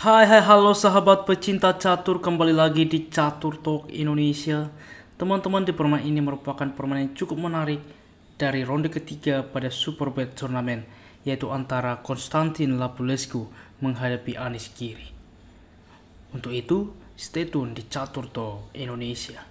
Hai hai halo sahabat pecinta catur kembali lagi di Catur Talk Indonesia Teman-teman di permainan ini merupakan permainan yang cukup menarik dari ronde ketiga pada Superbet Tournament yaitu antara Konstantin Lapulescu menghadapi Anis Kiri. Untuk itu, stay tune di Catur Talk Indonesia.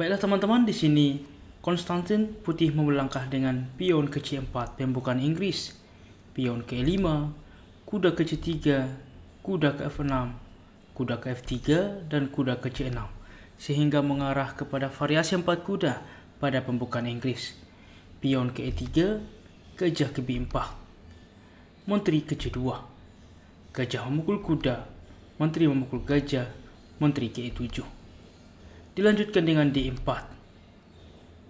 Baiklah teman-teman, di sini Konstantin putih melangkah dengan pion ke C4 pembukaan Inggris, pion ke E5, kuda ke C3, kuda ke F6, kuda ke F3, dan kuda ke C6, sehingga mengarah kepada variasi 4 kuda pada pembukaan Inggris. Pion ke E3, gajah ke B4, menteri ke C2, gajah memukul kuda, menteri memukul gajah, menteri ke E7. Dilanjutkan dengan D4.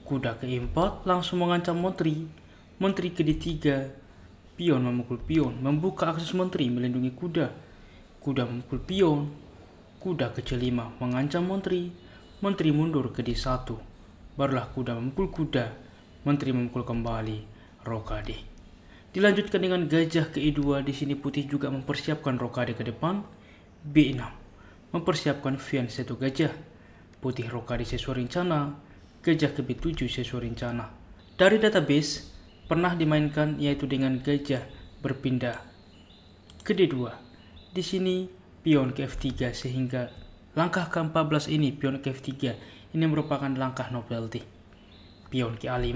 Kuda ke E4 langsung mengancam menteri. Menteri ke D3. Pion memukul pion, membuka akses menteri melindungi kuda. Kuda memukul pion. Kuda ke C5 mengancam menteri. Menteri mundur ke D1. Barulah kuda memukul kuda. Menteri memukul kembali. Rokade. Dilanjutkan dengan gajah ke E2. Di sini putih juga mempersiapkan rokade ke depan. B6 mempersiapkan Vian satu gajah Putih Roka di sesuai rencana, Gajah ke b 7 sesuai rencana. Dari database, pernah dimainkan yaitu dengan gajah berpindah ke D2. Di sini pion ke F3 sehingga langkah ke-14 ini pion ke F3 ini merupakan langkah novelty. Pion ke A5,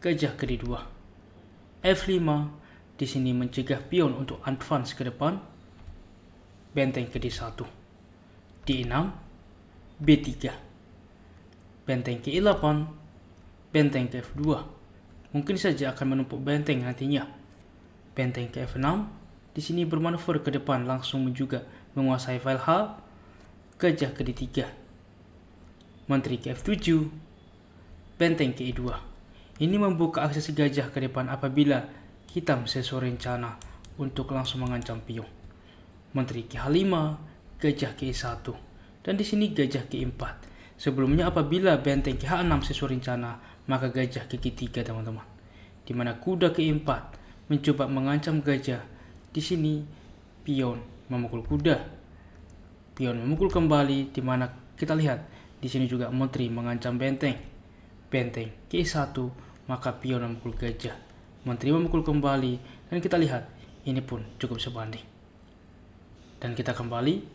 gajah ke D2. F5 di sini mencegah pion untuk advance ke depan, benteng ke D1. D6 B3 benteng K8 benteng ke 2 mungkin saja akan menumpuk benteng nantinya benteng ke 6 di sini bermanuver ke depan langsung juga menguasai file H gajah ke D3 menteri ke 7 benteng ke 2 ini membuka akses gajah ke depan apabila hitam sesuai rencana untuk langsung mengancam piung, menteri ke 5 gajah ke 1 dan di sini gajah ke 4 Sebelumnya apabila benteng ke H6 sesuai rencana, maka gajah ke 3 teman-teman. Di mana kuda ke 4 mencoba mengancam gajah. Di sini pion memukul kuda. Pion memukul kembali di mana kita lihat di sini juga menteri mengancam benteng. Benteng ke 1 maka pion memukul gajah. Menteri memukul kembali dan kita lihat ini pun cukup sebanding. Dan kita kembali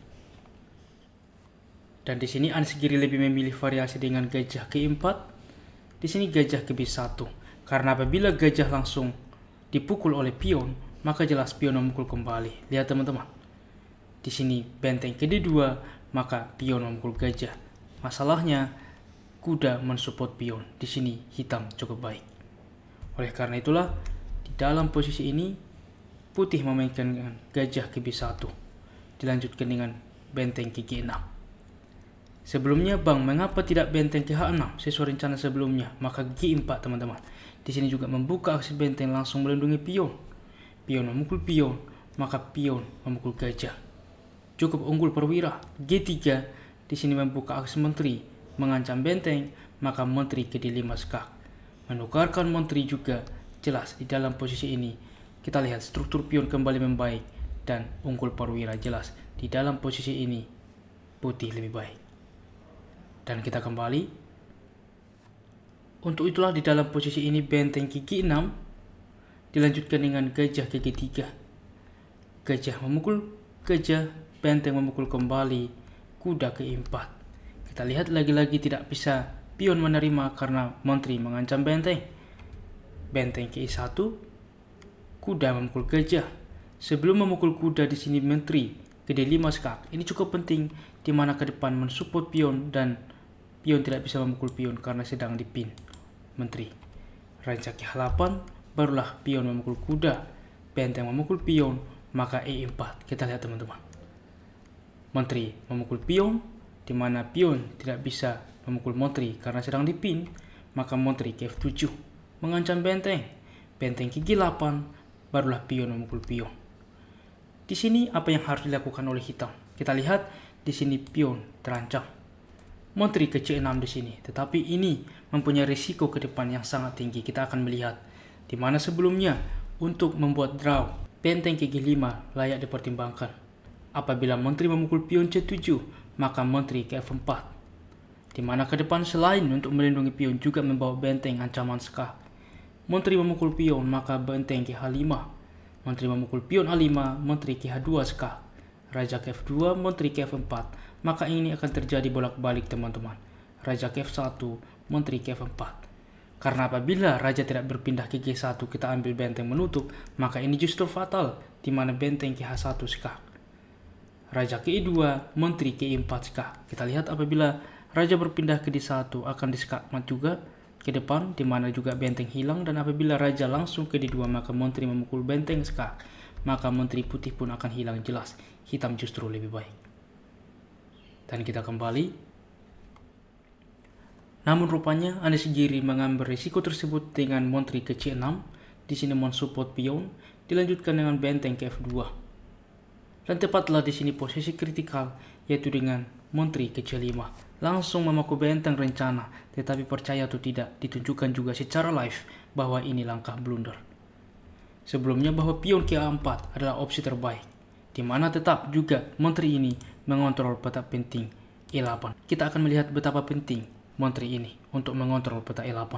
dan di sini Ansigiri lebih memilih variasi dengan gajah ke-4. Di sini gajah ke B1. Karena apabila gajah langsung dipukul oleh pion, maka jelas pion memukul kembali. Lihat teman-teman. Di sini benteng ke D2, maka pion memukul gajah. Masalahnya, kuda mensupport pion. Di sini hitam cukup baik. Oleh karena itulah, di dalam posisi ini, putih memainkan gajah ke B1. Dilanjutkan dengan benteng ke G6. Sebelumnya bang, mengapa tidak benteng TH6 sesuai rencana sebelumnya? Maka G4 teman-teman. Di sini juga membuka akses benteng langsung melindungi pion. Pion memukul pion, maka pion memukul gajah. Cukup unggul perwira. G3 di sini membuka akses menteri, mengancam benteng, maka menteri ke D5 skak. Menukarkan menteri juga jelas di dalam posisi ini. Kita lihat struktur pion kembali membaik dan unggul perwira jelas di dalam posisi ini putih lebih baik dan kita kembali. Untuk itulah di dalam posisi ini benteng gigi 6 dilanjutkan dengan gajah gigi 3. Gajah memukul, gajah benteng memukul kembali, kuda keempat. Kita lihat lagi-lagi tidak bisa pion menerima karena menteri mengancam benteng. Benteng ke-1, kuda memukul gajah. Sebelum memukul kuda di sini menteri PD5 skak. Ini cukup penting di mana ke depan mensupport pion dan pion tidak bisa memukul pion karena sedang dipin. Menteri. Rancak H8 barulah pion memukul kuda. Benteng memukul pion, maka E4. Kita lihat teman-teman. Menteri memukul pion, di mana pion tidak bisa memukul menteri karena sedang dipin, maka menteri ke F7 mengancam benteng. Benteng ke G8 barulah pion memukul pion. Di sini apa yang harus dilakukan oleh hitam? Kita lihat di sini pion terancam. Menteri ke C6 di sini, tetapi ini mempunyai risiko ke depan yang sangat tinggi. Kita akan melihat di mana sebelumnya untuk membuat draw, benteng ke G5 layak dipertimbangkan. Apabila menteri memukul pion C7, maka menteri ke F4. Di mana ke depan selain untuk melindungi pion juga membawa benteng ancaman skak. Menteri memukul pion, maka benteng ke H5 Menteri memukul pion H5, Menteri kh 2 sekah, Raja kf 2 Menteri kf 4 maka ini akan terjadi bolak-balik teman-teman. Raja kf 1 Menteri kf 4 Karena apabila raja tidak berpindah ke G1 kita ambil benteng menutup, maka ini justru fatal, di mana benteng kh 1 sekak. Raja ke 2 menteri ke 4 sekak. Kita lihat apabila raja berpindah ke D1 akan disekat mat juga, ke depan, di mana juga benteng hilang dan apabila raja langsung ke dua maka menteri memukul benteng sekak, maka menteri putih pun akan hilang jelas, hitam justru lebih baik. Dan kita kembali. Namun rupanya Anda sendiri mengambil risiko tersebut dengan menteri ke C6, di sini men-support pion, dilanjutkan dengan benteng ke F2. Dan tepatlah di sini posisi kritikal, yaitu dengan Menteri kecil lima langsung memaku benteng rencana, tetapi percaya atau tidak ditunjukkan juga secara live bahwa ini langkah blunder. Sebelumnya bahwa pion K4 adalah opsi terbaik, di mana tetap juga menteri ini mengontrol peta penting E8. Kita akan melihat betapa penting menteri ini untuk mengontrol peta E8.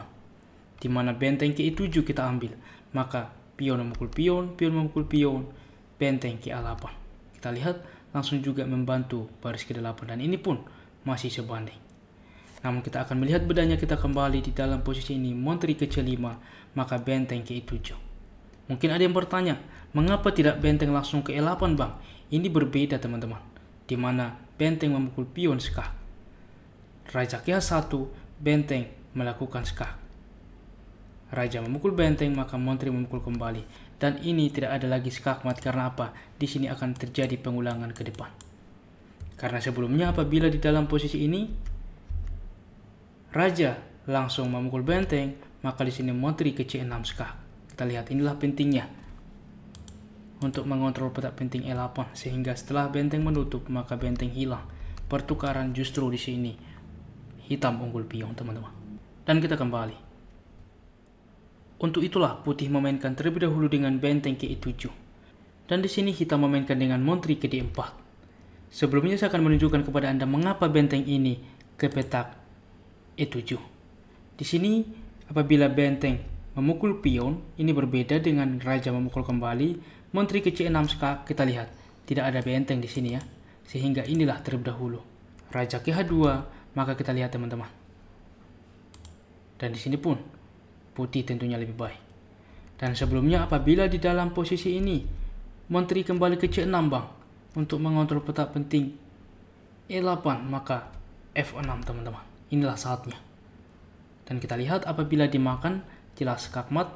Di mana benteng ke 7 kita ambil, maka pion memukul pion, pion memukul pion, benteng ke 8 Kita lihat langsung juga membantu baris ke-8 dan ini pun masih sebanding. Namun kita akan melihat bedanya kita kembali di dalam posisi ini Menteri ke 5 maka benteng ke 7 Mungkin ada yang bertanya, mengapa tidak benteng langsung ke 8 e bang? Ini berbeda teman-teman, di mana benteng memukul pion skak. Raja ke 1 benteng melakukan skak. Raja memukul benteng maka Menteri memukul kembali dan ini tidak ada lagi skakmat karena apa? Di sini akan terjadi pengulangan ke depan. Karena sebelumnya apabila di dalam posisi ini, Raja langsung memukul benteng, maka di sini menteri ke C6 skak. Kita lihat inilah pentingnya untuk mengontrol petak penting E8 sehingga setelah benteng menutup maka benteng hilang. Pertukaran justru di sini hitam unggul pion teman-teman. Dan kita kembali untuk itulah putih memainkan terlebih dahulu dengan benteng ke 7 Dan di sini hitam memainkan dengan montri ke 4 Sebelumnya saya akan menunjukkan kepada Anda mengapa benteng ini ke petak E7. Di sini apabila benteng memukul pion, ini berbeda dengan raja memukul kembali, menteri ke C6 kita lihat tidak ada benteng di sini ya. Sehingga inilah terlebih dahulu. Raja ke H2, maka kita lihat teman-teman. Dan di sini pun putih tentunya lebih baik. Dan sebelumnya apabila di dalam posisi ini, menteri kembali ke C6 bang untuk mengontrol petak penting E8 maka F6 teman-teman. Inilah saatnya. Dan kita lihat apabila dimakan jelas kakmat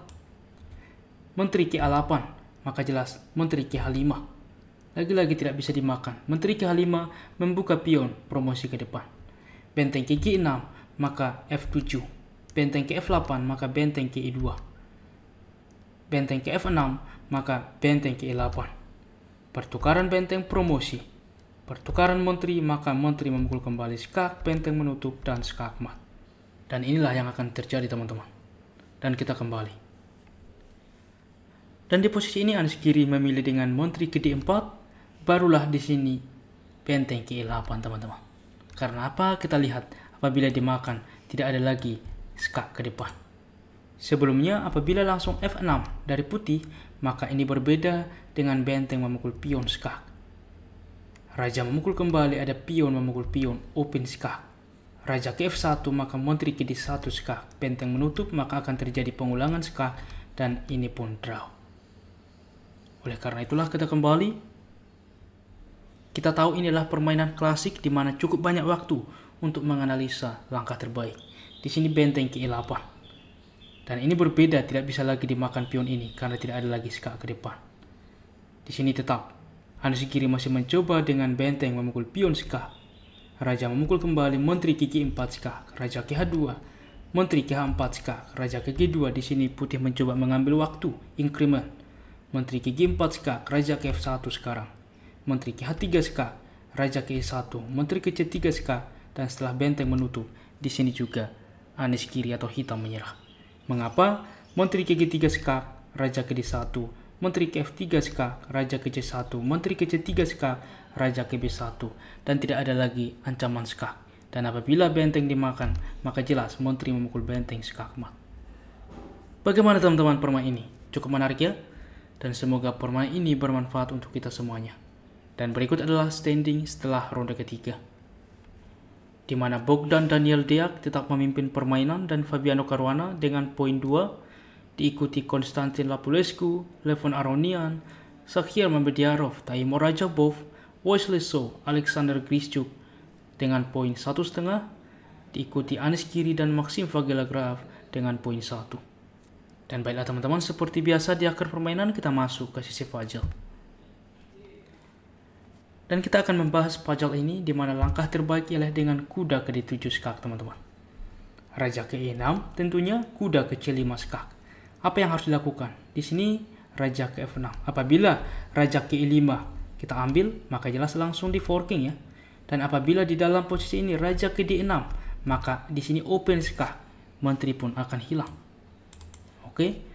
menteri ke a 8 maka jelas menteri ke h 5 Lagi-lagi tidak bisa dimakan. Menteri ke h 5 membuka pion promosi ke depan. Benteng ke g 6 maka F7 benteng ke F8 maka benteng ke E2. Benteng ke F6 maka benteng ke E8. Pertukaran benteng promosi. Pertukaran menteri maka menteri memukul kembali skak, benteng menutup, dan skak mat. Dan inilah yang akan terjadi teman-teman. Dan kita kembali. Dan di posisi ini Anis kiri memilih dengan menteri ke D4, barulah di sini benteng ke E8 teman-teman. Karena apa? Kita lihat apabila dimakan tidak ada lagi skak ke depan. Sebelumnya, apabila langsung F6 dari putih, maka ini berbeda dengan benteng memukul pion skak. Raja memukul kembali ada pion memukul pion, open skak. Raja ke F1 maka menteri ke D1 skak, benteng menutup maka akan terjadi pengulangan skak dan ini pun draw. Oleh karena itulah kita kembali kita tahu inilah permainan klasik di mana cukup banyak waktu untuk menganalisa langkah terbaik. Di sini benteng ke-8. Dan ini berbeda, tidak bisa lagi dimakan pion ini karena tidak ada lagi skak ke depan. Di sini tetap, kiri masih mencoba dengan benteng memukul pion skak. Raja memukul kembali menteri kiki 4 skak, raja KH2, menteri KH4 skak, raja KG2 di sini putih mencoba mengambil waktu, increment. Menteri KG4 skak, raja KF1 sekarang. Menteri KH3 skak, raja KE1, menteri KC3 skak, dan setelah benteng menutup, di sini juga Anis kiri atau hitam menyerah. Mengapa? Menteri ke 3 sekak, Raja ke 1 Menteri ke 3 sekak, Raja ke 1 Menteri ke 3 sekak, Raja kb 1 dan tidak ada lagi ancaman sekak. Dan apabila benteng dimakan, maka jelas Menteri memukul benteng sekak Bagaimana teman-teman permainan ini? Cukup menarik ya? Dan semoga permainan ini bermanfaat untuk kita semuanya. Dan berikut adalah standing setelah ronde ketiga di mana Bogdan Daniel Deak tetap memimpin permainan dan Fabiano Caruana dengan poin 2, diikuti Konstantin Lapulescu, Levon Aronian, Sakhir Mabediarov, Taimur Rajabov, Wesley So, Alexander Grischuk dengan poin satu setengah diikuti Anis Kiri dan Maxim Vagelagraf dengan poin satu Dan baiklah teman-teman, seperti biasa di akhir permainan kita masuk ke sisi Fajal. Dan kita akan membahas pajak ini di mana langkah terbaik ialah dengan kuda ke D7 skak, teman-teman. Raja ke E6, tentunya kuda ke C5 skak. Apa yang harus dilakukan? Di sini raja ke F6. Apabila raja ke E5 kita ambil, maka jelas langsung di forking ya. Dan apabila di dalam posisi ini raja ke D6, maka di sini open skak, menteri pun akan hilang. Oke.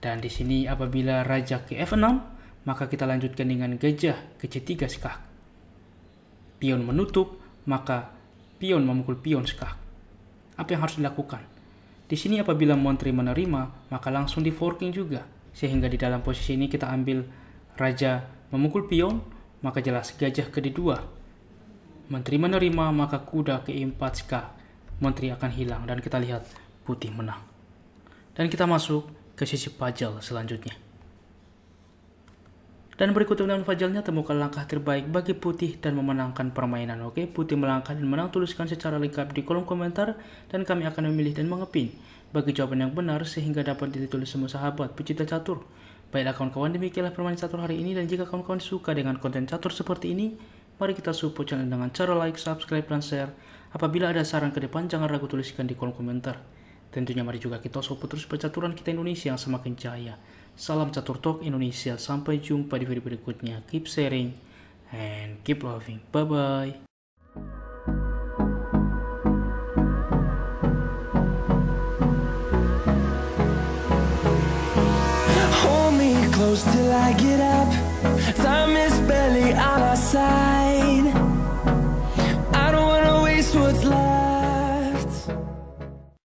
Dan di sini apabila raja ke F6, maka kita lanjutkan dengan gajah ke C3 skak pion menutup, maka pion memukul pion skak. Apa yang harus dilakukan? Di sini apabila menteri menerima, maka langsung di forking juga. Sehingga di dalam posisi ini kita ambil raja memukul pion, maka jelas gajah ke D2. Menteri menerima, maka kuda ke E4 skak. Menteri akan hilang dan kita lihat putih menang. Dan kita masuk ke sisi pajal selanjutnya. Dan berikut teman-teman fajalnya temukan langkah terbaik bagi putih dan memenangkan permainan. Oke, putih melangkah dan menang tuliskan secara lengkap di kolom komentar dan kami akan memilih dan mengepin bagi jawaban yang benar sehingga dapat ditulis semua sahabat pecinta catur. Baiklah kawan-kawan demikianlah permainan catur hari ini dan jika kawan-kawan suka dengan konten catur seperti ini, mari kita support channel dengan cara like, subscribe, dan share. Apabila ada saran ke depan jangan ragu tuliskan di kolom komentar. Tentunya mari juga kita support terus percaturan kita Indonesia yang semakin jaya. Salam Catur Talk Indonesia. Sampai jumpa di video berikutnya. Keep sharing and keep loving. Bye-bye. till I get up Time is barely on our side